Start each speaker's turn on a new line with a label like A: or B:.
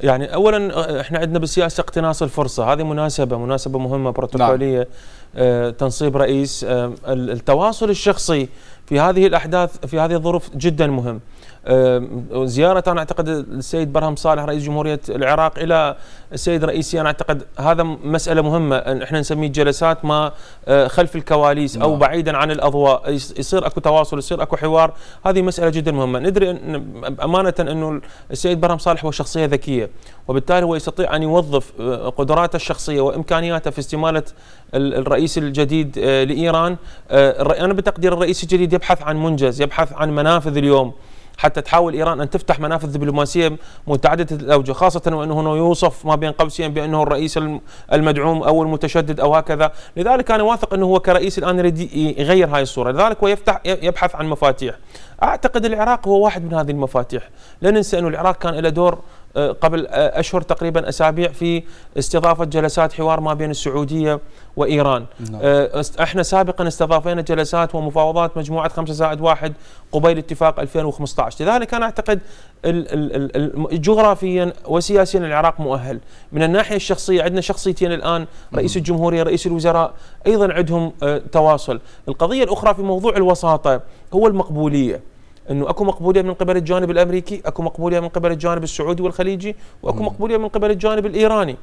A: يعني اولا آه، احنا عندنا بالسياسه اقتناص الفرصه هذه مناسبه مناسبه مهمه بروتوكوليه نعم. آه، تنصيب رئيس آه، التواصل الشخصي في هذه الاحداث في هذه الظروف جدا مهم زيارة أنا أعتقد السيد برهم صالح رئيس جمهورية العراق إلى السيد رئيسي يعني أنا أعتقد هذا مسألة مهمة إحنا نسميه جلسات ما آه، خلف الكواليس أو نعم. بعيدا عن الأضواء يصير أكو تواصل يصير أكو حوار هذه مسألة جدا مهمة ندري أن أمانة أنه السيد برهم صالح هو شخصية ذكية وبالتالي هو يستطيع أن يوظف آه، قدراته الشخصية وإمكانياته في استمالة الرئيس الجديد آه، لإيران أنا بتقدير الرئيس الجديد يبحث عن منجز يبحث عن منافذ اليوم حتى تحاول إيران أن تفتح منافذ دبلوماسية متعددة الأوجه خاصة وأنه هنا يوصف ما بين قوسين بأنه الرئيس المدعوم أو المتشدد أو هكذا لذلك أنا واثق أنه هو كرئيس الآن يريد يغير هاي الصورة لذلك هو يفتح يبحث عن مفاتيح أعتقد العراق هو واحد من هذه المفاتيح لا ننسى انه العراق كان له دور آه، قبل آه، أشهر تقريبا أسابيع في استضافة جلسات حوار ما بين السعودية وإيران نعم. آه، احنا سابقا استضافينا جلسات ومفاوضات مجموعة 5 زائد قبيل اتفاق 2015 2017 لذلك أنا أعتقد جغرافيا وسياسيا العراق مؤهل من الناحية الشخصية عندنا شخصيتين الآن رئيس الجمهورية رئيس الوزراء أيضا عندهم آه، تواصل القضية الأخرى في موضوع الوساطة هو المقبولية انه اكو مقبوليه من قبل الجانب الامريكي، اكو مقبوليه من قبل الجانب السعودي والخليجي، واكو مقبوليه من قبل الجانب الايراني.